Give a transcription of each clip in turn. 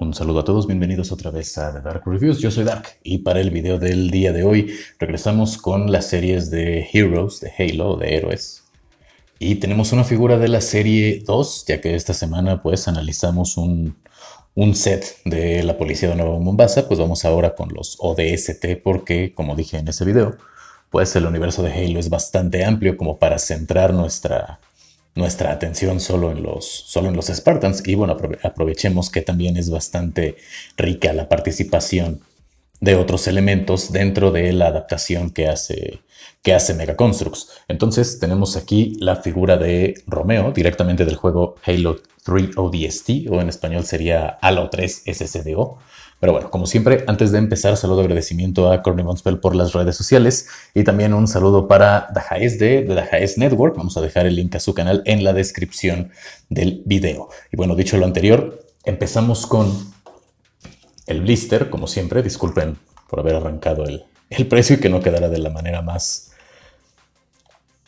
Un saludo a todos, bienvenidos otra vez a The Dark Reviews. Yo soy Dark y para el video del día de hoy regresamos con las series de Heroes, de Halo, de Héroes. Y tenemos una figura de la serie 2, ya que esta semana pues analizamos un, un set de la policía de Nueva Mombasa, pues vamos ahora con los ODST porque, como dije en ese video, pues el universo de Halo es bastante amplio como para centrar nuestra, nuestra atención solo en los, solo en los Spartans. Y bueno, aprovechemos que también es bastante rica la participación de otros elementos dentro de la adaptación que hace, que hace constructs Entonces tenemos aquí la figura de Romeo directamente del juego Halo 3 ODST o en español sería Halo 3 SCDO. Pero bueno, como siempre, antes de empezar, saludo de agradecimiento a Corny Monspell por las redes sociales y también un saludo para Dajaes de, de Dajaes Network. Vamos a dejar el link a su canal en la descripción del video. Y bueno, dicho lo anterior, empezamos con el blister, como siempre. Disculpen por haber arrancado el, precio y que no quedara de la manera más,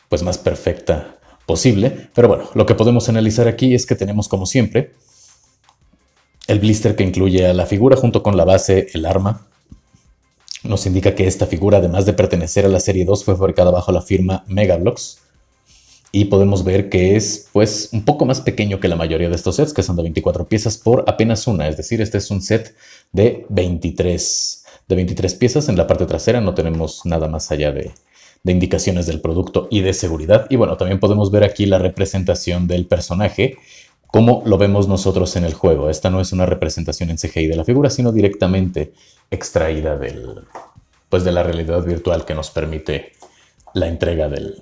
pues más perfecta posible. Pero bueno, lo que podemos analizar aquí es que tenemos, como siempre, el blister que incluye a la figura junto con la base, el arma, nos indica que esta figura, además de pertenecer a la serie 2, fue fabricada bajo la firma Megablocks. Y podemos ver que es pues un poco más pequeño que la mayoría de estos sets, que son de 24 piezas por apenas una. Es decir, este es un set de 23, de 23 piezas. En la parte trasera no tenemos nada más allá de, de indicaciones del producto y de seguridad. Y bueno, también podemos ver aquí la representación del personaje como lo vemos nosotros en el juego. Esta no es una representación en CGI de la figura, sino directamente extraída del, pues de la realidad virtual que nos permite la entrega del,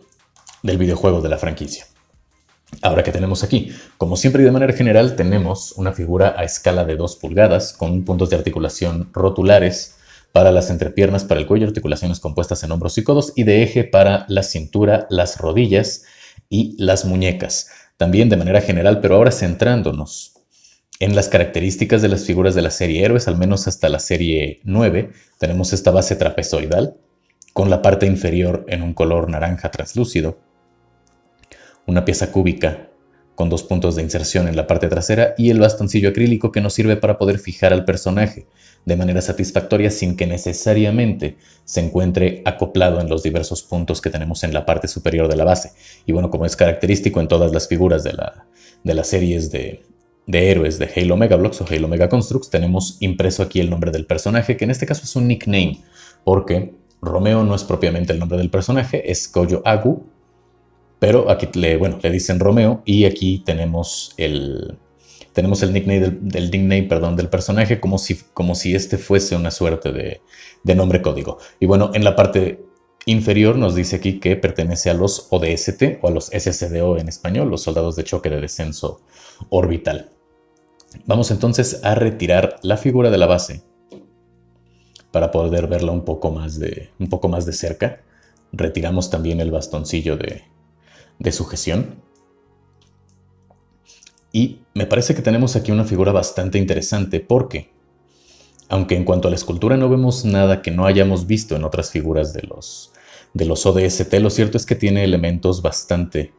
videojuego de la franquicia. Ahora que tenemos aquí, como siempre y de manera general, tenemos una figura a escala de dos pulgadas con puntos de articulación rotulares para las entrepiernas, para el cuello, articulaciones compuestas en hombros y codos y de eje para la cintura, las rodillas y las muñecas también de manera general, pero ahora centrándonos en las características de las figuras de la serie Héroes, al menos hasta la serie 9, tenemos esta base trapezoidal con la parte inferior en un color naranja translúcido, una pieza cúbica con dos puntos de inserción en la parte trasera y el bastoncillo acrílico que nos sirve para poder fijar al personaje de manera satisfactoria sin que necesariamente se encuentre acoplado en los diversos puntos que tenemos en la parte superior de la base. Y bueno, como es característico en todas las figuras de, la, las series de, héroes de Halo Mega Megablocks o Halo Mega Constructs, tenemos impreso aquí el nombre del personaje, que en este caso es un nickname, porque Romeo no es propiamente el nombre del personaje, es Koyo Agu, pero aquí le, bueno, le dicen Romeo y aquí tenemos el, tenemos el nickname del, perdón, del personaje como si, como si este fuese una suerte de, nombre código. Y bueno, en la parte inferior nos dice aquí que pertenece a los ODST o a los SCDO en español, los soldados de choque de descenso orbital. Vamos entonces a retirar la figura de la base para poder verla un poco más de, un poco más de cerca. Retiramos también el bastoncillo de, de sujeción. Y me parece que tenemos aquí una figura bastante interesante porque, aunque en cuanto a la escultura no vemos nada que no hayamos visto en otras figuras de los, de los ODST, lo cierto es que tiene elementos bastante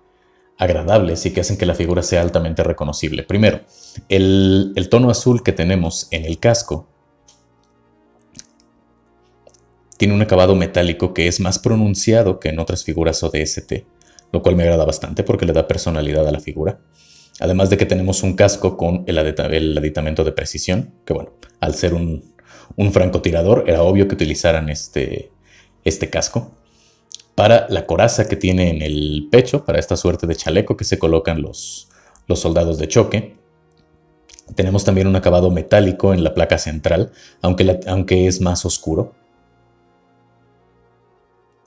agradables y que hacen que la figura sea altamente reconocible. Primero, el, el tono azul que tenemos en el casco tiene un acabado metálico que es más pronunciado que en otras figuras ODST lo cual me agrada bastante porque le da personalidad a la figura. Además de que tenemos un casco con el, aditamento de precisión, que bueno, al ser un, francotirador era obvio que utilizaran este, este, casco. Para la coraza que tiene en el pecho, para esta suerte de chaleco que se colocan los, soldados de choque, tenemos también un acabado metálico en la placa central, aunque, aunque, es más oscuro.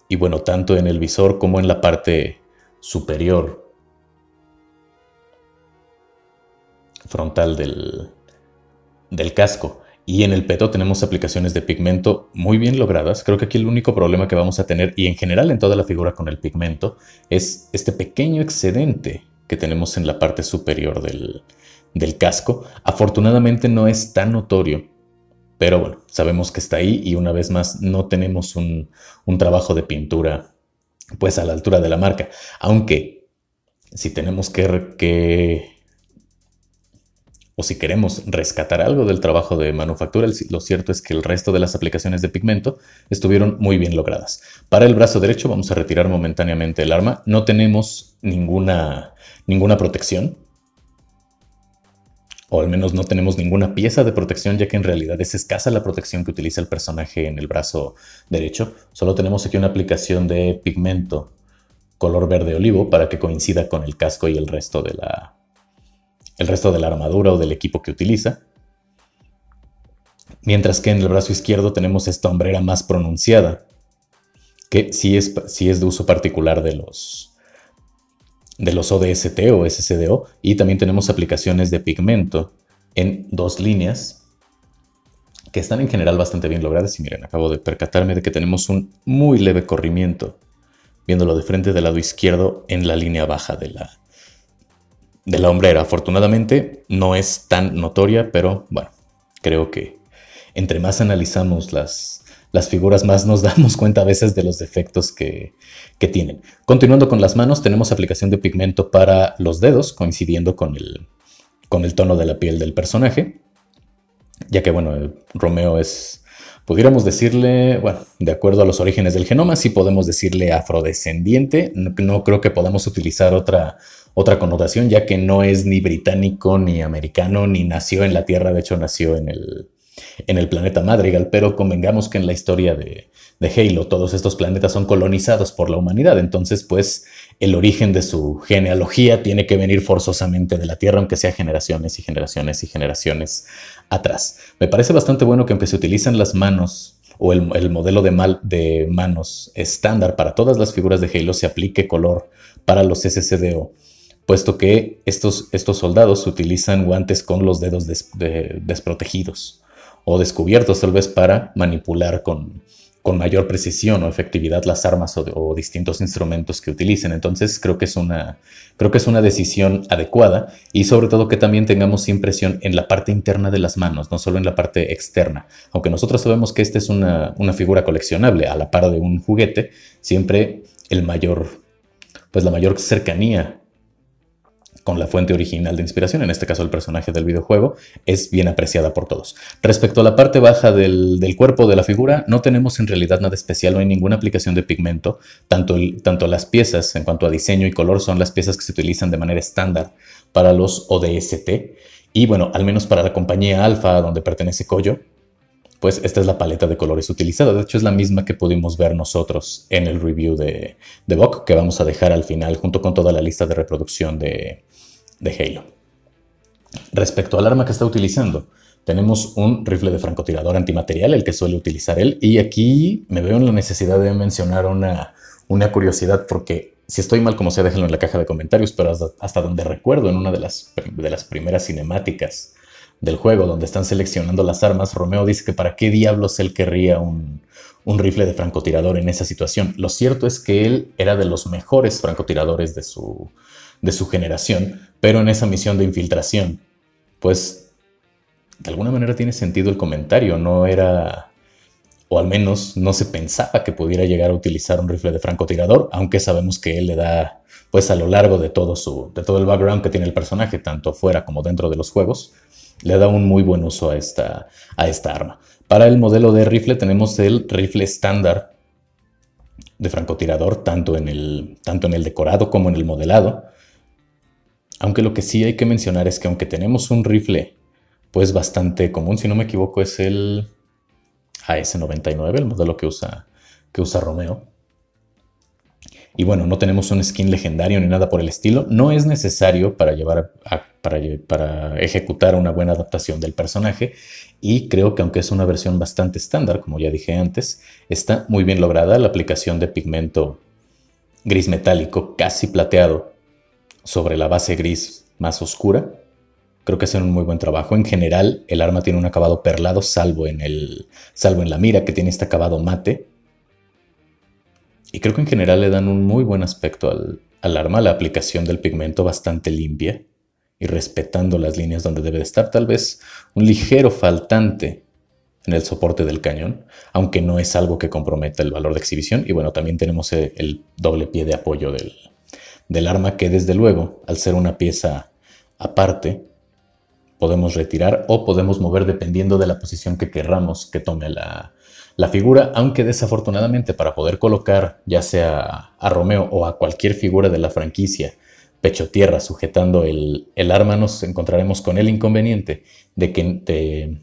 Y bueno, tanto en el visor como en la parte superior frontal del, del casco. Y en el peto tenemos aplicaciones de pigmento muy bien logradas. Creo que aquí el único problema que vamos a tener, y en general en toda la figura con el pigmento, es este pequeño excedente que tenemos en la parte superior del, del casco. Afortunadamente no es tan notorio, pero bueno, sabemos que está ahí y una vez más no tenemos un, un trabajo de pintura pues a la altura de la marca. Aunque si tenemos que, que o si queremos rescatar algo del trabajo de manufactura, lo cierto es que el resto de las aplicaciones de pigmento estuvieron muy bien logradas. Para el brazo derecho vamos a retirar momentáneamente el arma. No tenemos ninguna, ninguna protección, o al menos no tenemos ninguna pieza de protección, ya que en realidad es escasa la protección que utiliza el personaje en el brazo derecho. Solo tenemos aquí una aplicación de pigmento color verde olivo para que coincida con el casco y el resto de la, el resto de la armadura o del equipo que utiliza. Mientras que en el brazo izquierdo tenemos esta hombrera más pronunciada, que sí es, sí es de uso particular de los, de los ODST o SCDO y también tenemos aplicaciones de pigmento en dos líneas que están en general bastante bien logradas y miren, acabo de percatarme de que tenemos un muy leve corrimiento viéndolo de frente del lado izquierdo en la línea baja de la, de la hombrera. Afortunadamente no es tan notoria, pero bueno, creo que entre más analizamos las, las figuras, más nos damos cuenta a veces de los defectos que, tienen. Continuando con las manos, tenemos aplicación de pigmento para los dedos, coincidiendo con el, con el tono de la piel del personaje, ya que, bueno, Romeo es, pudiéramos decirle, bueno, de acuerdo a los orígenes del genoma, sí podemos decirle afrodescendiente, no, creo que podamos utilizar otra, otra connotación, ya que no es ni británico, ni americano, ni nació en la Tierra, de hecho nació en el, en el planeta Madrigal, pero convengamos que en la historia de, Halo todos estos planetas son colonizados por la humanidad, entonces pues el origen de su genealogía tiene que venir forzosamente de la Tierra, aunque sea generaciones y generaciones y generaciones atrás. Me parece bastante bueno que aunque se utilizan las manos o el, modelo de, manos estándar para todas las figuras de Halo se aplique color para los SCDO puesto que estos, soldados utilizan guantes con los dedos desprotegidos o descubiertos tal vez para manipular con, con mayor precisión o efectividad las armas o, distintos instrumentos que utilicen. Entonces creo que, es una, creo que es una decisión adecuada y sobre todo que también tengamos impresión en la parte interna de las manos, no solo en la parte externa. Aunque nosotros sabemos que esta es una, una figura coleccionable a la par de un juguete, siempre el mayor, pues la mayor cercanía con la fuente original de inspiración, en este caso el personaje del videojuego, es bien apreciada por todos. Respecto a la parte baja del, cuerpo de la figura, no tenemos en realidad nada especial, no hay ninguna aplicación de pigmento, tanto, tanto las piezas en cuanto a diseño y color son las piezas que se utilizan de manera estándar para los ODST. Y bueno, al menos para la compañía Alpha, donde pertenece Koyo, pues esta es la paleta de colores utilizada. De hecho, es la misma que pudimos ver nosotros en el review de, de que vamos a dejar al final junto con toda la lista de reproducción de, de Halo. Respecto al arma que está utilizando, tenemos un rifle de francotirador antimaterial, el que suele utilizar él, y aquí me veo en la necesidad de mencionar una, curiosidad porque si estoy mal como sea, déjenlo en la caja de comentarios, pero hasta, donde recuerdo en una de las, de las primeras cinemáticas del juego donde están seleccionando las armas, Romeo dice que para qué diablos él querría un, un rifle de francotirador en esa situación. Lo cierto es que él era de los mejores francotiradores de su, de su generación, pero en esa misión de infiltración, pues de alguna manera tiene sentido el comentario, no era, o al menos no se pensaba que pudiera llegar a utilizar un rifle de francotirador, aunque sabemos que él le da, pues a lo largo de todo, su, de todo el background que tiene el personaje, tanto fuera como dentro de los juegos, le da un muy buen uso a esta, a esta arma. Para el modelo de rifle tenemos el rifle estándar de francotirador, tanto en, el, tanto en el decorado como en el modelado. Aunque lo que sí hay que mencionar es que aunque tenemos un rifle pues bastante común, si no me equivoco es el AS-99, el modelo que usa, que usa Romeo. Y bueno, no tenemos un skin legendario ni nada por el estilo. No es necesario para, llevar para, ejecutar una buena adaptación del personaje. Y creo que aunque es una versión bastante estándar, como ya dije antes, está muy bien lograda la aplicación de pigmento gris metálico casi plateado sobre la base gris más oscura. Creo que hacen un muy buen trabajo. En general, el arma tiene un acabado perlado, salvo en, el, salvo en la mira, que tiene este acabado mate, y creo que en general le dan un muy buen aspecto al, arma, la aplicación del pigmento bastante limpia y respetando las líneas donde debe de estar, tal vez un ligero faltante en el soporte del cañón, aunque no es algo que comprometa el valor de exhibición. Y bueno, también tenemos eh, el doble pie de apoyo del, del arma que desde luego, al ser una pieza aparte, podemos retirar o podemos mover dependiendo de la posición que querramos que tome la, la figura, aunque desafortunadamente para poder colocar ya sea a Romeo o a cualquier figura de la franquicia, pecho tierra sujetando el, arma, nos encontraremos con el inconveniente de que,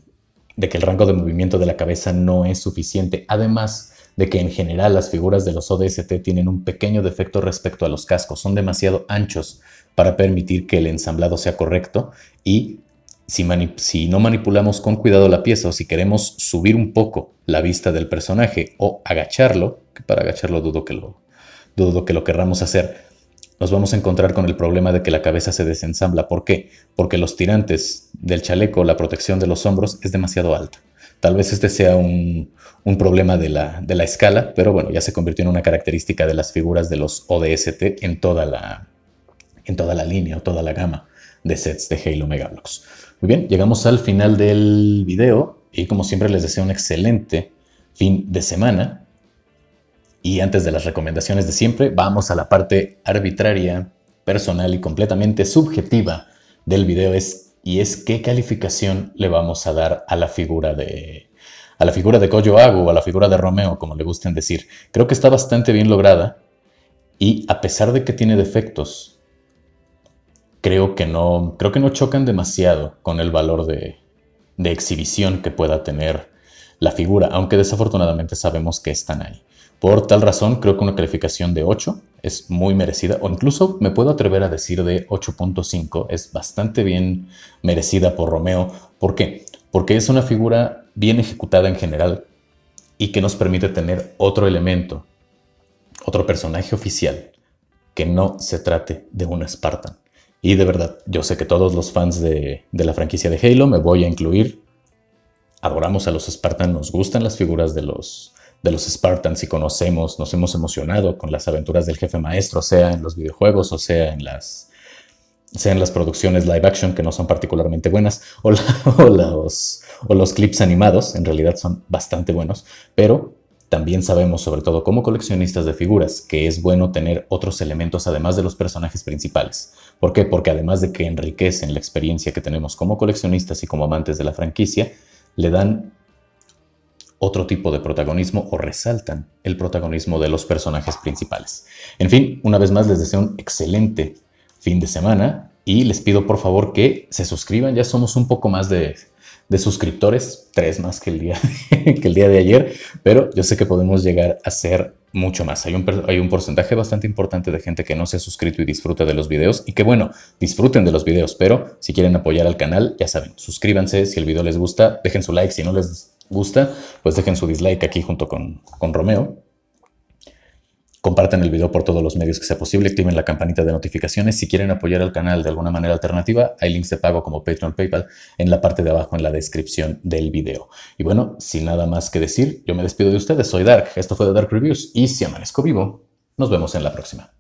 de que el rango de movimiento de la cabeza no es suficiente. Además, de que en general las figuras de los ODST tienen un pequeño defecto respecto a los cascos, son demasiado anchos para permitir que el ensamblado sea correcto y si, no manipulamos con cuidado la pieza o si queremos subir un poco la vista del personaje o agacharlo, que para agacharlo dudo que lo, querramos hacer, nos vamos a encontrar con el problema de que la cabeza se desensambla. ¿Por qué? Porque los tirantes del chaleco, la protección de los hombros es demasiado alta. Tal vez este sea un, problema de la, escala, pero bueno, ya se convirtió en una característica de las figuras de los ODST en toda la línea o toda la gama de sets de Halo Megablocks. Muy bien, llegamos al final del video y como siempre les deseo un excelente fin de semana. Y antes de las recomendaciones de siempre, vamos a la parte arbitraria, personal y completamente subjetiva del video es, y es qué calificación le vamos a dar a la figura de a la figura de Koyo Agu o a la figura de Romeo, como le gusten decir. Creo que está bastante bien lograda y a pesar de que tiene defectos, creo que no, creo que no chocan demasiado con el valor de, exhibición que pueda tener la figura, aunque desafortunadamente sabemos que están ahí. Por tal razón, creo que una calificación de 8 es muy merecida, o incluso me puedo atrever a decir de 8.5, es bastante bien merecida por Romeo. ¿Por qué? Porque es una figura bien ejecutada en general y que nos permite tener otro elemento, otro personaje oficial, que no se trate de un Spartan. Y de verdad, yo sé que todos los fans de, la franquicia de Halo, me voy a incluir, adoramos a los Spartans, nos gustan las figuras de los, de los Spartans y conocemos, nos hemos emocionado con las aventuras del jefe maestro, sea en los videojuegos o sea en las, sea en las producciones live action que no son particularmente buenas, o, los, o los clips animados, en realidad son bastante buenos, pero también sabemos, sobre todo como coleccionistas de figuras, que es bueno tener otros elementos además de los personajes principales. ¿Por qué? Porque además de que enriquecen la experiencia que tenemos como coleccionistas y como amantes de la franquicia, le dan otro tipo de protagonismo o resaltan el protagonismo de los personajes principales. En fin, una vez más les deseo un excelente fin de semana y les pido por favor que se suscriban, ya somos un poco más de de suscriptores, tres más que el, día de, que el día de ayer, pero yo sé que podemos llegar a ser mucho más. Hay un, hay un porcentaje bastante importante de gente que no se ha suscrito y disfruta de los videos y que bueno, disfruten de los videos, pero si quieren apoyar al canal, ya saben, suscríbanse si el video les gusta, dejen su like si no les gusta, pues dejen su dislike aquí junto con, con Romeo Compartan el video por todos los medios que sea posible, activen la campanita de notificaciones. Si quieren apoyar al canal de alguna manera alternativa, hay links de pago como Patreon, PayPal en la parte de abajo en la descripción del video. Y bueno, sin nada más que decir, yo me despido de ustedes. Soy Dark, esto fue de Dark Reviews y si amanezco vivo, nos vemos en la próxima.